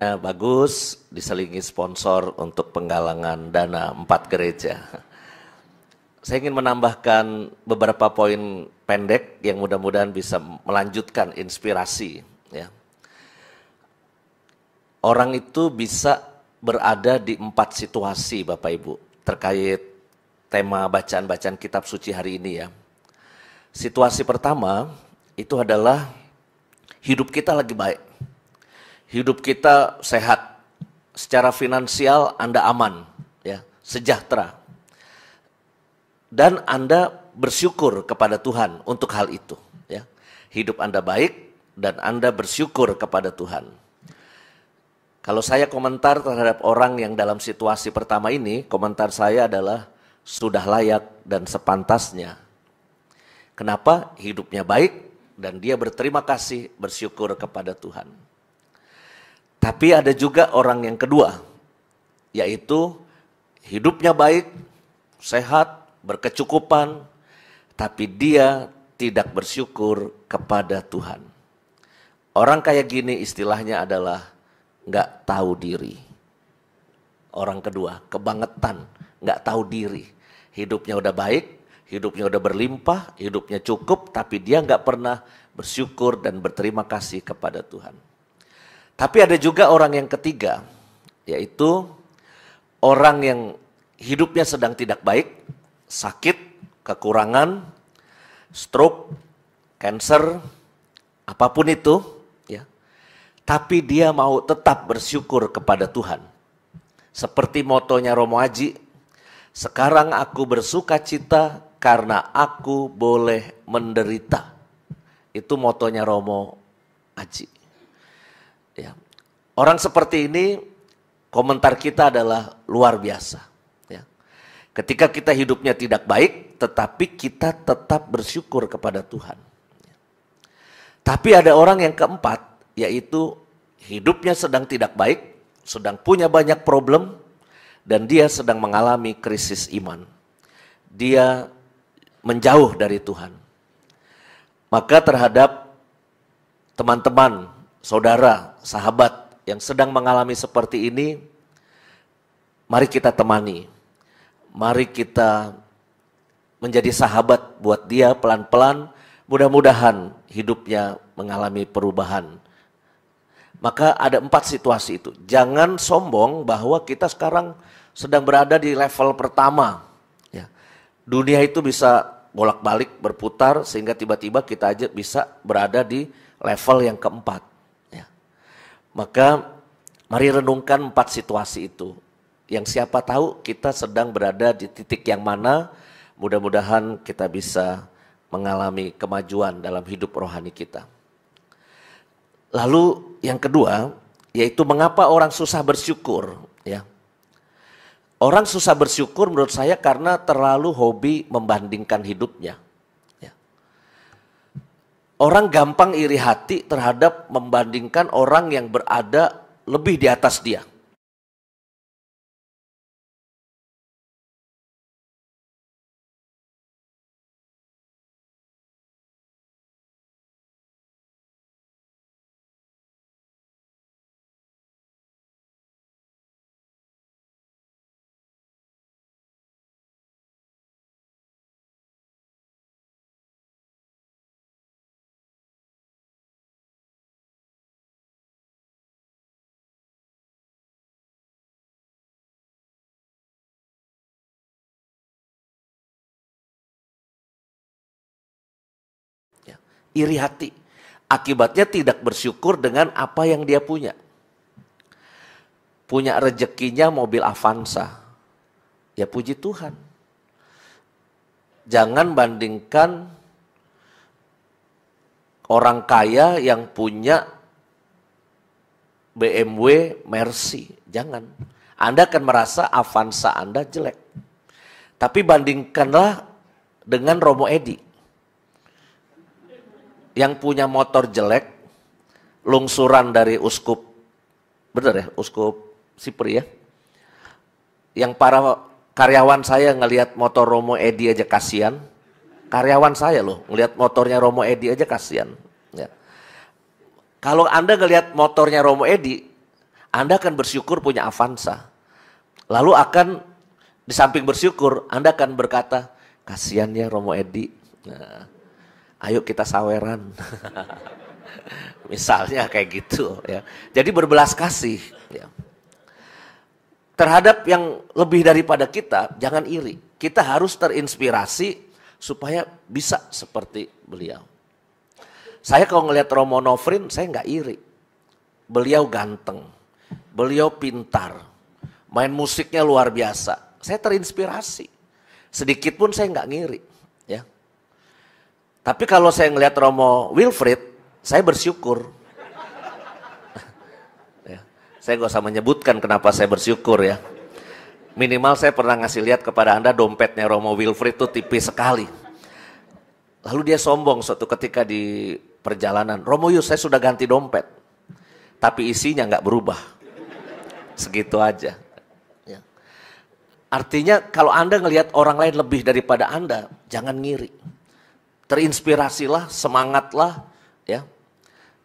eh, bagus diselingi sponsor untuk penggalangan dana empat gereja. Saya ingin menambahkan beberapa poin pendek yang mudah-mudahan bisa melanjutkan inspirasi. Ya. Orang itu bisa berada di empat situasi Bapak Ibu terkait tema bacaan-bacaan kitab suci hari ini ya. Situasi pertama itu adalah hidup kita lagi baik hidup kita sehat, secara finansial Anda aman, ya, sejahtera. Dan Anda bersyukur kepada Tuhan untuk hal itu, ya. Hidup Anda baik dan Anda bersyukur kepada Tuhan. Kalau saya komentar terhadap orang yang dalam situasi pertama ini, komentar saya adalah sudah layak dan sepantasnya. Kenapa hidupnya baik dan dia berterima kasih, bersyukur kepada Tuhan. Tapi ada juga orang yang kedua, yaitu hidupnya baik, sehat, berkecukupan, tapi dia tidak bersyukur kepada Tuhan. Orang kayak gini istilahnya adalah nggak tahu diri. Orang kedua, kebangetan, nggak tahu diri. Hidupnya udah baik, hidupnya udah berlimpah, hidupnya cukup, tapi dia nggak pernah bersyukur dan berterima kasih kepada Tuhan. Tapi ada juga orang yang ketiga, yaitu orang yang hidupnya sedang tidak baik, sakit, kekurangan, stroke, cancer, apapun itu, ya. Tapi dia mau tetap bersyukur kepada Tuhan. Seperti motonya Romo Aji, sekarang aku bersuka cita karena aku boleh menderita. Itu motonya Romo Aji. Ya. Orang seperti ini komentar kita adalah luar biasa. Ya. Ketika kita hidupnya tidak baik, tetapi kita tetap bersyukur kepada Tuhan. Ya. Tapi ada orang yang keempat, yaitu hidupnya sedang tidak baik, sedang punya banyak problem, dan dia sedang mengalami krisis iman. Dia menjauh dari Tuhan. Maka terhadap teman-teman saudara, sahabat yang sedang mengalami seperti ini, mari kita temani. Mari kita menjadi sahabat buat dia pelan-pelan, mudah-mudahan hidupnya mengalami perubahan. Maka ada empat situasi itu. Jangan sombong bahwa kita sekarang sedang berada di level pertama. Ya. Dunia itu bisa bolak-balik berputar sehingga tiba-tiba kita aja bisa berada di level yang keempat. Maka mari renungkan empat situasi itu. Yang siapa tahu kita sedang berada di titik yang mana, mudah-mudahan kita bisa mengalami kemajuan dalam hidup rohani kita. Lalu yang kedua, yaitu mengapa orang susah bersyukur, ya. Orang susah bersyukur menurut saya karena terlalu hobi membandingkan hidupnya. Orang gampang iri hati terhadap membandingkan orang yang berada lebih di atas dia. iri hati. Akibatnya tidak bersyukur dengan apa yang dia punya. Punya rezekinya mobil Avanza. Ya puji Tuhan. Jangan bandingkan orang kaya yang punya BMW Mercy. Jangan. Anda akan merasa Avanza Anda jelek. Tapi bandingkanlah dengan Romo Edi yang punya motor jelek, lungsuran dari uskup, bener ya, uskup Sipri ya, yang para karyawan saya ngelihat motor Romo Edi aja kasihan, karyawan saya loh ngelihat motornya Romo Edi aja kasihan. Ya. Kalau Anda ngelihat motornya Romo Edi, Anda akan bersyukur punya Avanza. Lalu akan di samping bersyukur, Anda akan berkata, kasihan ya Romo Edi. Nah, ayo kita saweran. Misalnya kayak gitu ya. Jadi berbelas kasih ya. Terhadap yang lebih daripada kita, jangan iri. Kita harus terinspirasi supaya bisa seperti beliau. Saya kalau ngelihat Romo Novrin, saya nggak iri. Beliau ganteng, beliau pintar, main musiknya luar biasa. Saya terinspirasi. Sedikit pun saya nggak ngiri, ya. Tapi kalau saya ngelihat Romo Wilfried, saya bersyukur. Ya, saya gak usah menyebutkan kenapa saya bersyukur ya. Minimal saya pernah ngasih lihat kepada Anda dompetnya Romo Wilfried itu tipis sekali. Lalu dia sombong suatu ketika di perjalanan. Romo Yus, saya sudah ganti dompet. Tapi isinya nggak berubah. Segitu aja. Ya. Artinya kalau Anda ngelihat orang lain lebih daripada Anda, jangan ngiri terinspirasilah, semangatlah ya.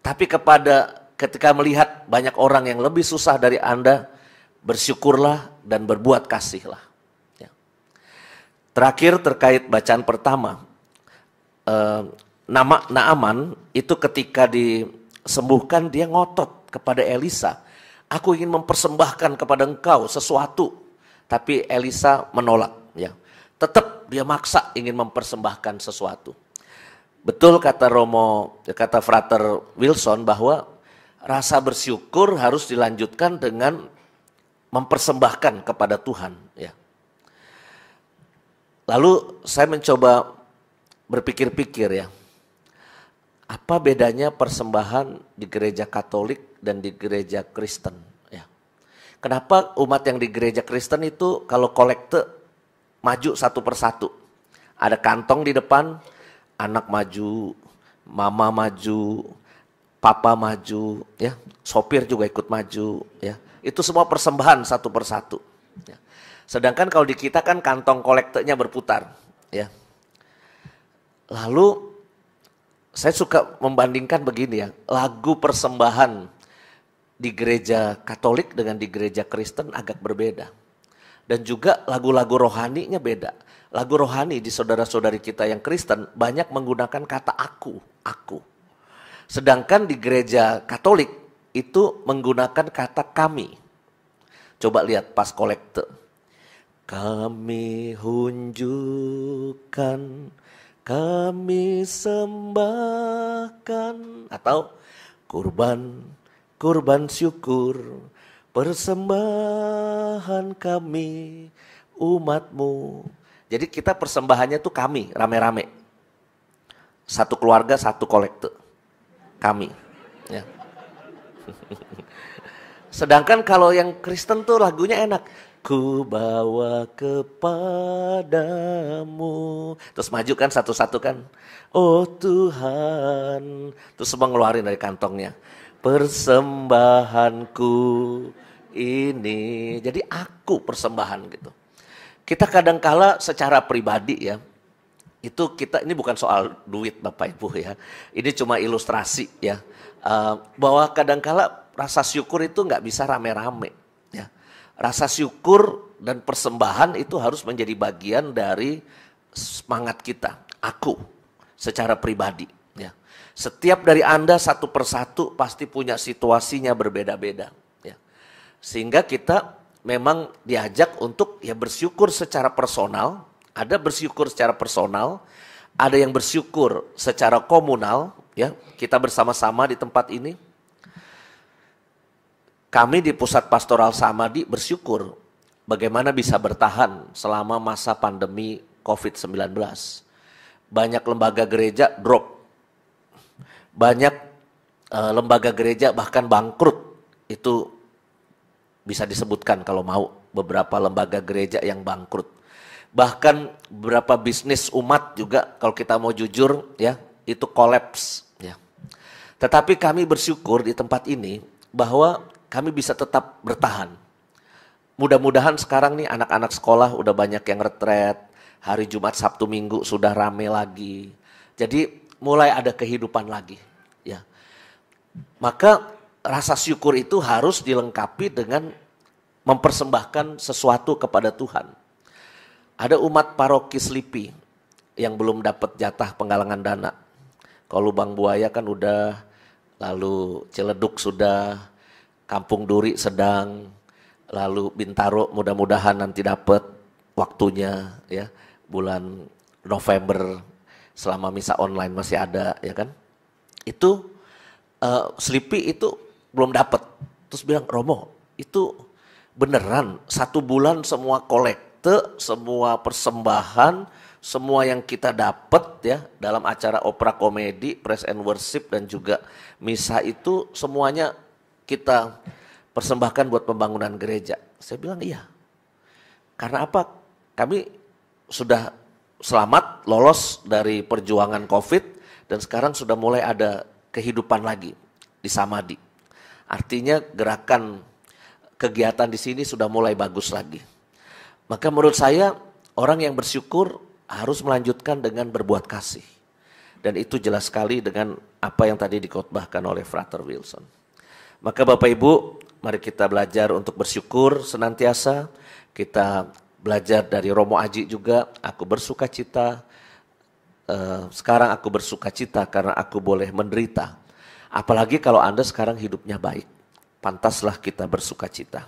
Tapi kepada ketika melihat banyak orang yang lebih susah dari Anda, bersyukurlah dan berbuat kasihlah. Ya. Terakhir terkait bacaan pertama, eh, nama Naaman itu ketika disembuhkan dia ngotot kepada Elisa, aku ingin mempersembahkan kepada engkau sesuatu, tapi Elisa menolak. Ya, tetap dia maksa ingin mempersembahkan sesuatu. Betul kata Romo, kata Frater Wilson bahwa rasa bersyukur harus dilanjutkan dengan mempersembahkan kepada Tuhan. Ya. Lalu saya mencoba berpikir-pikir ya, apa bedanya persembahan di gereja Katolik dan di gereja Kristen? Ya. Kenapa umat yang di gereja Kristen itu kalau kolekte maju satu persatu? Ada kantong di depan, anak maju, mama maju, papa maju, ya, sopir juga ikut maju, ya. Itu semua persembahan satu persatu. Ya. Sedangkan kalau di kita kan kantong kolektornya berputar, ya. Lalu saya suka membandingkan begini ya, lagu persembahan di gereja Katolik dengan di gereja Kristen agak berbeda. Dan juga lagu-lagu rohaninya beda lagu rohani di saudara-saudari kita yang Kristen banyak menggunakan kata aku, aku. Sedangkan di gereja Katolik itu menggunakan kata kami. Coba lihat pas kolekte. Kami hunjukkan, kami sembahkan atau kurban, kurban syukur, persembahan kami umatmu jadi kita persembahannya tuh kami, rame-rame. Satu keluarga, satu kolekte. Kami. Ya. Sedangkan kalau yang Kristen tuh lagunya enak. Ku bawa kepadamu. Terus maju kan satu-satu kan. Oh Tuhan. Terus semua ngeluarin dari kantongnya. Persembahanku ini. Jadi aku persembahan gitu. Kita kadangkala secara pribadi ya, itu kita ini bukan soal duit Bapak Ibu ya. Ini cuma ilustrasi ya. Eh, bahwa kadangkala rasa syukur itu nggak bisa rame-rame ya. Rasa syukur dan persembahan itu harus menjadi bagian dari semangat kita. Aku secara pribadi ya. Setiap dari Anda satu persatu pasti punya situasinya berbeda-beda ya. Sehingga kita memang diajak untuk ya bersyukur secara personal, ada bersyukur secara personal, ada yang bersyukur secara komunal, ya kita bersama-sama di tempat ini. Kami di pusat pastoral Samadi bersyukur bagaimana bisa bertahan selama masa pandemi COVID-19. Banyak lembaga gereja drop, banyak eh, lembaga gereja bahkan bangkrut itu bisa disebutkan kalau mau beberapa lembaga gereja yang bangkrut. Bahkan beberapa bisnis umat juga kalau kita mau jujur ya itu kolaps ya. Tetapi kami bersyukur di tempat ini bahwa kami bisa tetap bertahan. Mudah-mudahan sekarang nih anak-anak sekolah udah banyak yang retret, hari Jumat, Sabtu, Minggu sudah rame lagi. Jadi mulai ada kehidupan lagi ya. Maka rasa syukur itu harus dilengkapi dengan mempersembahkan sesuatu kepada Tuhan. Ada umat paroki Slipi yang belum dapat jatah penggalangan dana. Kalau lubang Buaya kan udah, lalu Ciledug sudah, Kampung Duri sedang, lalu Bintaro mudah-mudahan nanti dapat waktunya ya bulan November selama misa online masih ada ya kan. Itu uh, Slipi itu belum dapat. Terus bilang, Romo, itu beneran satu bulan semua kolekte, semua persembahan, semua yang kita dapat ya dalam acara opera komedi, press and worship dan juga misa itu semuanya kita persembahkan buat pembangunan gereja. Saya bilang iya. Karena apa? Kami sudah selamat lolos dari perjuangan Covid dan sekarang sudah mulai ada kehidupan lagi di Samadi. Artinya gerakan kegiatan di sini sudah mulai bagus lagi. Maka menurut saya orang yang bersyukur harus melanjutkan dengan berbuat kasih. Dan itu jelas sekali dengan apa yang tadi dikotbahkan oleh Frater Wilson. Maka Bapak Ibu, mari kita belajar untuk bersyukur senantiasa. Kita belajar dari Romo Aji juga, aku bersuka cita. Eh, sekarang aku bersuka cita karena aku boleh menderita Apalagi kalau Anda sekarang hidupnya baik, pantaslah kita bersuka cita.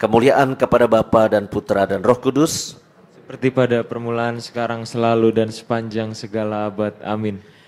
Kemuliaan kepada Bapa dan Putra dan Roh Kudus. Seperti pada permulaan sekarang selalu dan sepanjang segala abad. Amin.